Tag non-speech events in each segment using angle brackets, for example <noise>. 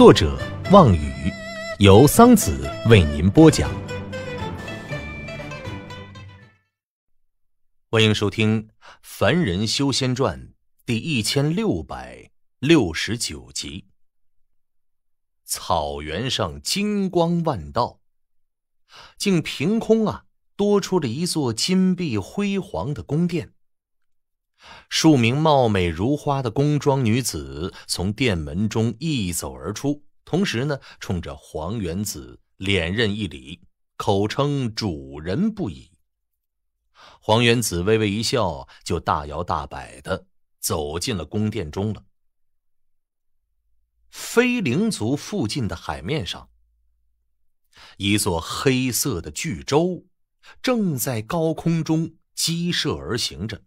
作者望雨，由桑子为您播讲。欢迎收听《凡人修仙传》第一千六百六十九集。草原上金光万道，竟凭空啊多出了一座金碧辉煌的宫殿。数名貌美如花的宫装女子从殿门中一走而出，同时呢，冲着黄元子脸任一礼，口称主人不已。黄元子微微一笑，就大摇大摆的走进了宫殿中了。飞灵族附近的海面上，一座黑色的巨舟正在高空中激射而行着。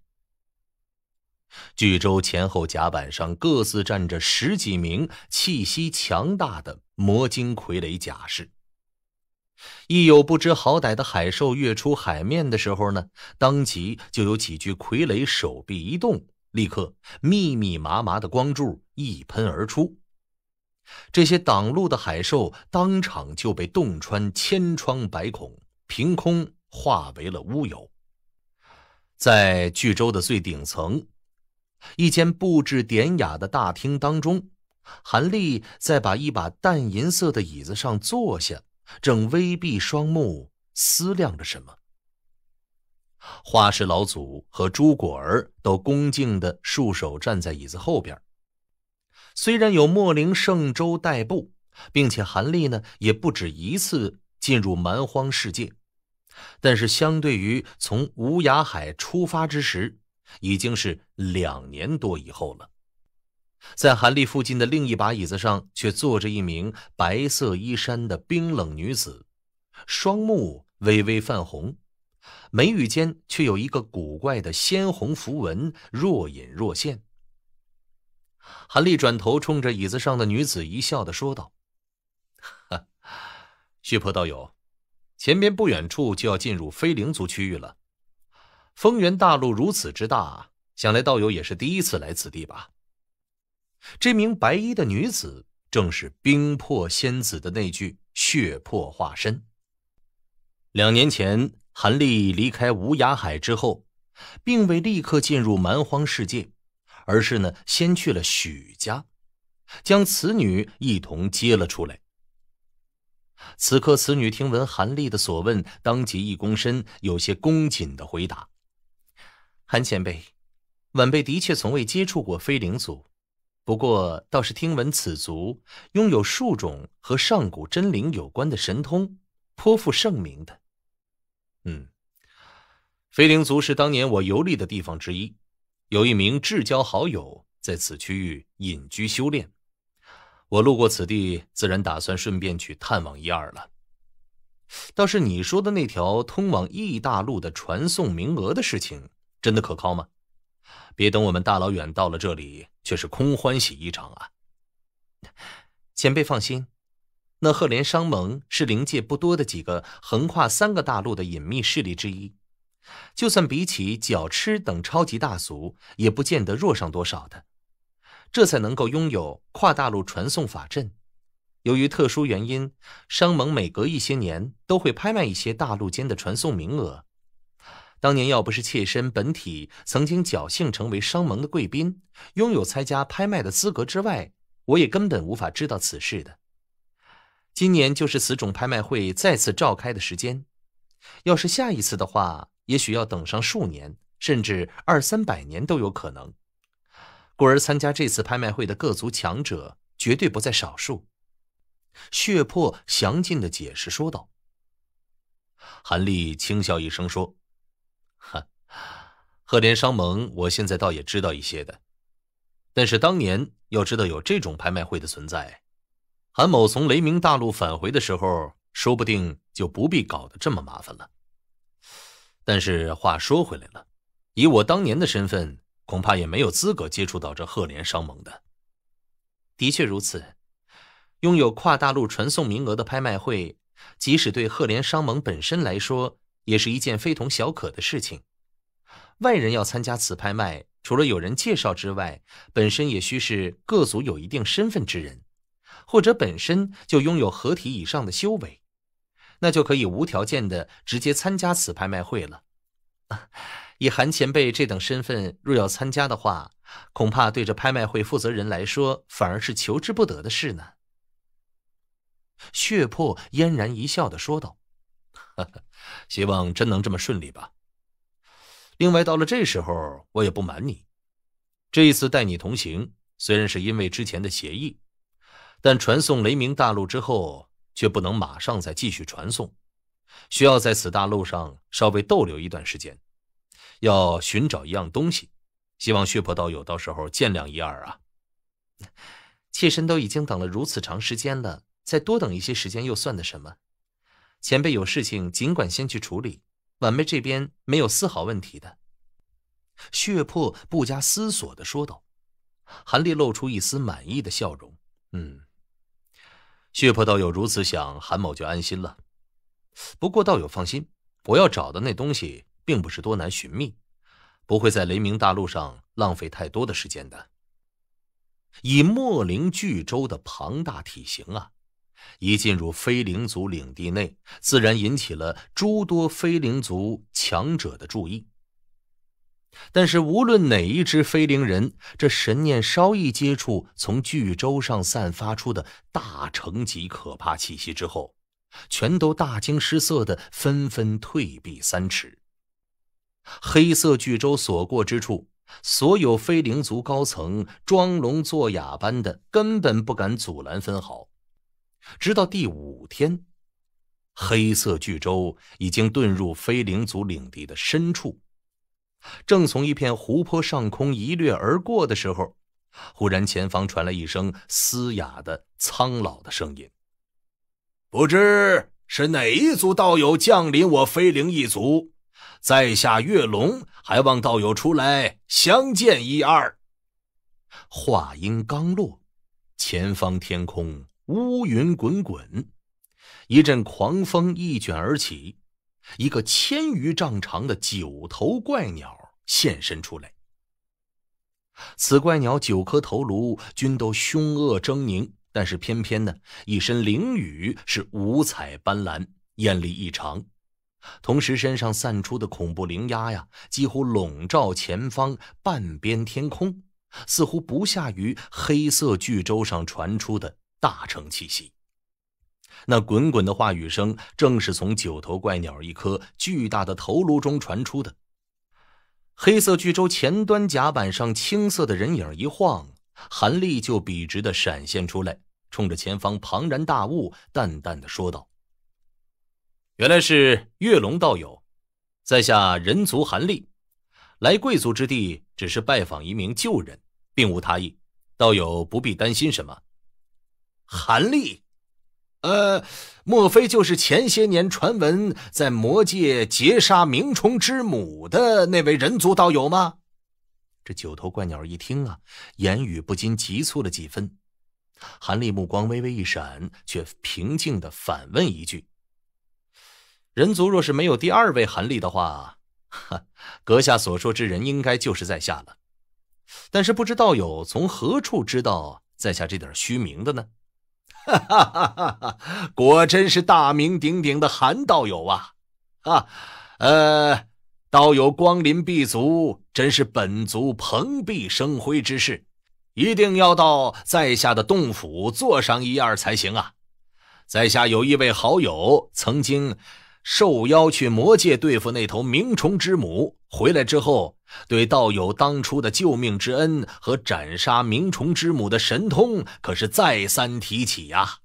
巨舟前后甲板上各自站着十几名气息强大的魔晶傀儡甲士。一有不知好歹的海兽跃出海面的时候呢，当即就有几具傀儡手臂一动，立刻密密麻麻的光柱一喷而出。这些挡路的海兽当场就被洞穿千疮百孔，凭空化为了乌有。在巨舟的最顶层。一间布置典雅的大厅当中，韩立在把一把淡银色的椅子上坐下，正微闭双目思量着什么。花石老祖和朱果儿都恭敬地束手站在椅子后边。虽然有莫灵圣周代步，并且韩立呢也不止一次进入蛮荒世界，但是相对于从无涯海出发之时。已经是两年多以后了，在韩立附近的另一把椅子上，却坐着一名白色衣衫的冰冷女子，双目微微泛红，眉宇间却有一个古怪的鲜红符文若隐若现。韩立转头冲着椅子上的女子一笑的说道：“哈，血婆道友，前边不远处就要进入飞灵族区域了。”丰源大陆如此之大，想来道友也是第一次来此地吧？这名白衣的女子，正是冰魄仙子的那具血魄化身。两年前，韩立离开无涯海之后，并未立刻进入蛮荒世界，而是呢先去了许家，将此女一同接了出来。此刻，此女听闻韩立的所问，当即一躬身，有些恭谨的回答。韩前辈，晚辈的确从未接触过飞灵族，不过倒是听闻此族拥有数种和上古真灵有关的神通，颇负盛名的。嗯，飞灵族是当年我游历的地方之一，有一名至交好友在此区域隐居修炼，我路过此地，自然打算顺便去探望一二了。倒是你说的那条通往异大陆的传送名额的事情。真的可靠吗？别等我们大老远到了这里，却是空欢喜一场啊！前辈放心，那赫连商盟是灵界不多的几个横跨三个大陆的隐秘势力之一，就算比起角痴等超级大族，也不见得弱上多少的。这才能够拥有跨大陆传送法阵。由于特殊原因，商盟每隔一些年都会拍卖一些大陆间的传送名额。当年要不是妾身本体曾经侥幸成为商盟的贵宾，拥有参加拍卖的资格之外，我也根本无法知道此事的。今年就是此种拍卖会再次召开的时间，要是下一次的话，也许要等上数年，甚至二三百年都有可能。故而参加这次拍卖会的各族强者绝对不在少数。血珀详尽的解释说道。韩立轻笑一声说。哈，赫连商盟，我现在倒也知道一些的。但是当年要知道有这种拍卖会的存在，韩某从雷鸣大陆返回的时候，说不定就不必搞得这么麻烦了。但是话说回来了，以我当年的身份，恐怕也没有资格接触到这赫连商盟的。的确如此，拥有跨大陆传送名额的拍卖会，即使对赫连商盟本身来说。也是一件非同小可的事情。外人要参加此拍卖，除了有人介绍之外，本身也需是各族有一定身份之人，或者本身就拥有合体以上的修为，那就可以无条件的直接参加此拍卖会了。<laughs> 以韩前辈这等身份，若要参加的话，恐怕对这拍卖会负责人来说，反而是求之不得的事呢。血魄嫣然一笑的说道。呵呵，希望真能这么顺利吧。另外，到了这时候，我也不瞒你，这一次带你同行，虽然是因为之前的协议，但传送雷鸣大陆之后，却不能马上再继续传送，需要在此大陆上稍微逗留一段时间，要寻找一样东西。希望血泊道友到时候见谅一二啊。<laughs> 妾身都已经等了如此长时间了，再多等一些时间又算得什么？前辈有事情，尽管先去处理，晚辈这边没有丝毫问题的。血魄不加思索的说道。韩立露出一丝满意的笑容，嗯，血魄道友如此想，韩某就安心了。不过道友放心，我要找的那东西并不是多难寻觅，不会在雷鸣大陆上浪费太多的时间的。以墨灵巨舟的庞大体型啊！一进入飞灵族领地内，自然引起了诸多飞灵族强者的注意。但是，无论哪一只飞灵人，这神念稍一接触从巨舟上散发出的大成级可怕气息之后，全都大惊失色的，纷纷退避三尺。黑色巨舟所过之处，所有飞灵族高层装聋作哑般的，根本不敢阻拦分毫。直到第五天，黑色巨舟已经遁入飞灵族领地的深处，正从一片湖泊上空一掠而过的时候，忽然前方传来一声嘶哑的苍老的声音：“不知是哪一族道友降临我飞灵一族，在下月龙，还望道友出来相见一二。”话音刚落，前方天空。乌云滚滚，一阵狂风一卷而起，一个千余丈长的九头怪鸟现身出来。此怪鸟九颗头颅均都凶恶狰狞，但是偏偏呢，一身灵羽是五彩斑斓，艳丽异常，同时身上散出的恐怖灵压呀，几乎笼罩前方半边天空，似乎不下于黑色巨舟上传出的。大成气息，那滚滚的话语声正是从九头怪鸟一颗巨大的头颅中传出的。黑色巨舟前端甲板上青色的人影一晃，韩立就笔直的闪现出来，冲着前方庞然大物淡淡的说道：“原来是月龙道友，在下人族韩立，来贵族之地只是拜访一名旧人，并无他意，道友不必担心什么。”韩立，呃，莫非就是前些年传闻在魔界劫杀鸣虫之母的那位人族道友吗？这九头怪鸟一听啊，言语不禁急促了几分。韩立目光微微一闪，却平静的反问一句：“人族若是没有第二位韩立的话，<laughs> 阁下所说之人，应该就是在下了。但是不知道友从何处知道在下这点虚名的呢？”哈哈哈！哈，果真是大名鼎鼎的韩道友啊！哈，呃，道友光临敝族，真是本族蓬荜生辉之事，一定要到在下的洞府坐上一二才行啊！在下有一位好友，曾经。受邀去魔界对付那头冥虫之母，回来之后对道友当初的救命之恩和斩杀冥虫之母的神通，可是再三提起呀。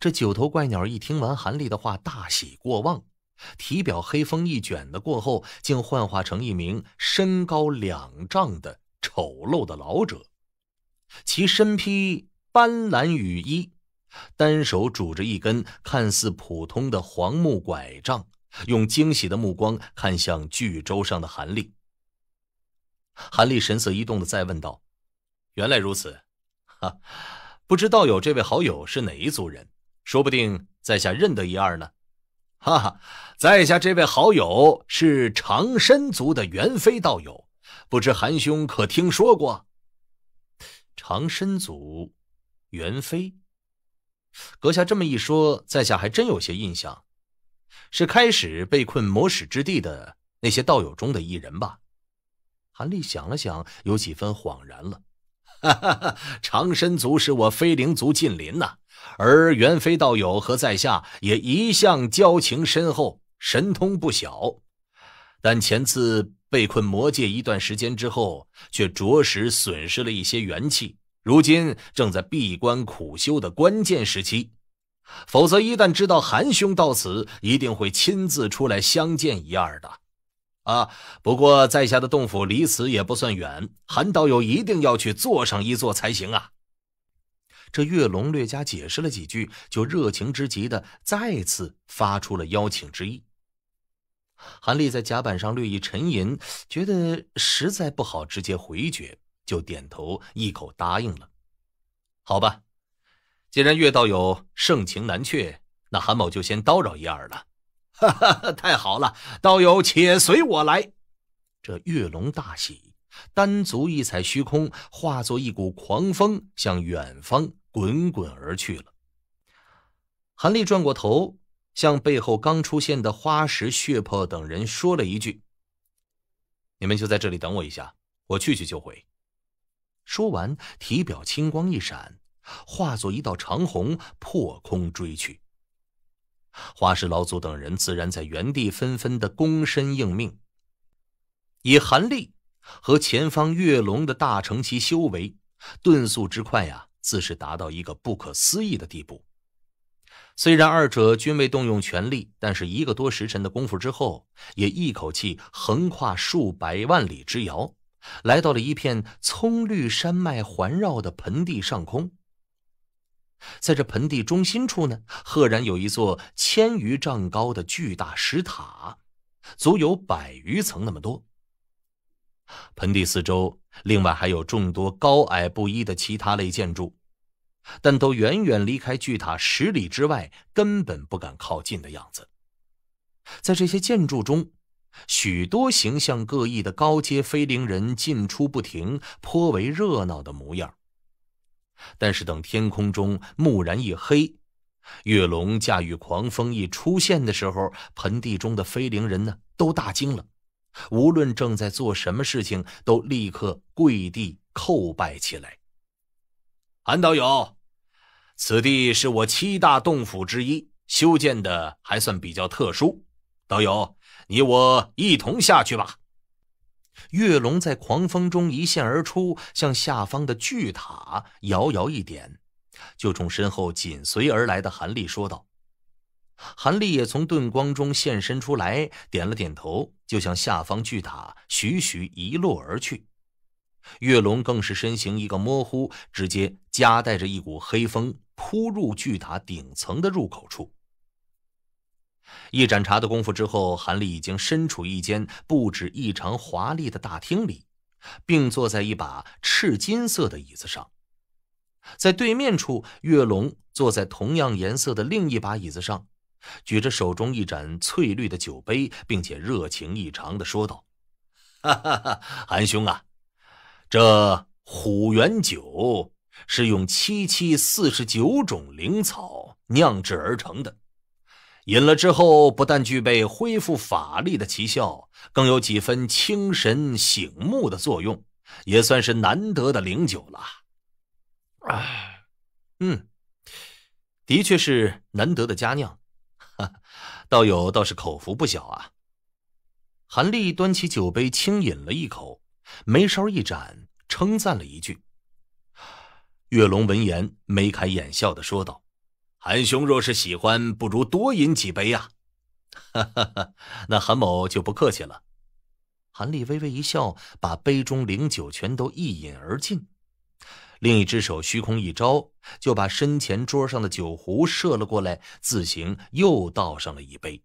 这九头怪鸟一听完韩立的话，大喜过望，体表黑风一卷的过后，竟幻化成一名身高两丈的丑陋的老者，其身披斑斓雨衣。单手拄着一根看似普通的黄木拐杖，用惊喜的目光看向巨舟上的韩立。韩立神色一动的再问道：“原来如此，哈，不知道有这位好友是哪一族人？说不定在下认得一二呢。”“哈哈，在下这位好友是长生族的元妃道友，不知韩兄可听说过？”“长生族，元妃。阁下这么一说，在下还真有些印象，是开始被困魔使之地的那些道友中的一人吧？韩立想了想，有几分恍然了。哈哈哈，长生族是我飞灵族近邻呐，而袁飞道友和在下也一向交情深厚，神通不小，但前次被困魔界一段时间之后，却着实损失了一些元气。如今正在闭关苦修的关键时期，否则一旦知道韩兄到此，一定会亲自出来相见一二的。啊，不过在下的洞府离此也不算远，韩道友一定要去坐上一坐才行啊！这月龙略加解释了几句，就热情之极的再次发出了邀请之意。韩立在甲板上略一沉吟，觉得实在不好直接回绝。就点头一口答应了。好吧，既然岳道友盛情难却，那韩某就先叨扰一二了。哈哈，太好了，道友且随我来。这跃龙大喜，单足一踩虚空，化作一股狂风向远方滚滚而去了。韩立转过头，向背后刚出现的花石、血魄等人说了一句：“你们就在这里等我一下，我去去就回。”说完，体表青光一闪，化作一道长虹破空追去。花石老祖等人自然在原地纷纷的躬身应命。以韩立和前方月龙的大成期修为，遁速之快呀，自是达到一个不可思议的地步。虽然二者均未动用全力，但是一个多时辰的功夫之后，也一口气横跨数百万里之遥。来到了一片葱绿山脉环绕的盆地上空，在这盆地中心处呢，赫然有一座千余丈高的巨大石塔，足有百余层那么多。盆地四周另外还有众多高矮不一的其他类建筑，但都远远离开巨塔十里之外，根本不敢靠近的样子。在这些建筑中。许多形象各异的高阶飞灵人进出不停，颇为热闹的模样。但是等天空中蓦然一黑，月龙驾驭狂风一出现的时候，盆地中的飞灵人呢都大惊了，无论正在做什么事情，都立刻跪地叩拜起来。韩道友，此地是我七大洞府之一，修建的还算比较特殊，道友。你我一同下去吧。月龙在狂风中一现而出，向下方的巨塔遥遥一点，就冲身后紧随而来的韩立说道：“韩立也从盾光中现身出来，点了点头，就向下方巨塔徐徐一落而去。月龙更是身形一个模糊，直接夹带着一股黑风扑入巨塔顶层的入口处。”一盏茶的功夫之后，韩立已经身处一间布置异常华丽的大厅里，并坐在一把赤金色的椅子上。在对面处，月龙坐在同样颜色的另一把椅子上，举着手中一盏翠绿的酒杯，并且热情异常的说道：“哈哈，韩兄啊，这虎元酒是用七七四十九种灵草酿制而成的。”饮了之后，不但具备恢复法力的奇效，更有几分清神醒目的作用，也算是难得的灵酒了。啊，嗯，的确是难得的佳酿，哈，道友倒是口福不小啊。韩立端起酒杯轻饮了一口，眉梢一展，称赞了一句。月龙闻言，眉开眼笑的说道。韩兄若是喜欢，不如多饮几杯呀。哈哈哈，那韩某就不客气了。韩立微微一笑，把杯中灵酒全都一饮而尽，另一只手虚空一招，就把身前桌上的酒壶射了过来，自行又倒上了一杯。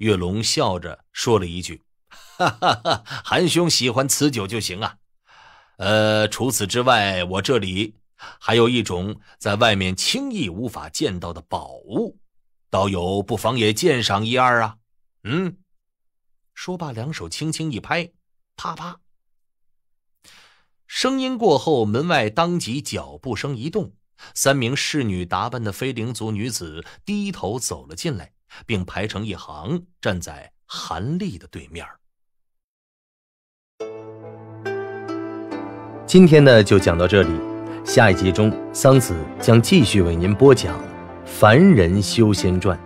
月龙笑着说了一句：“ <laughs> 哈哈哈，韩兄喜欢此酒就行啊。呃，除此之外，我这里……”还有一种在外面轻易无法见到的宝物，道友不妨也鉴赏一二啊！嗯，说罢，两手轻轻一拍，啪啪。声音过后，门外当即脚步声一动，三名侍女打扮的飞灵族女子低头走了进来，并排成一行站在韩立的对面。今天呢，就讲到这里。下一集中，桑梓将继续为您播讲《凡人修仙传》。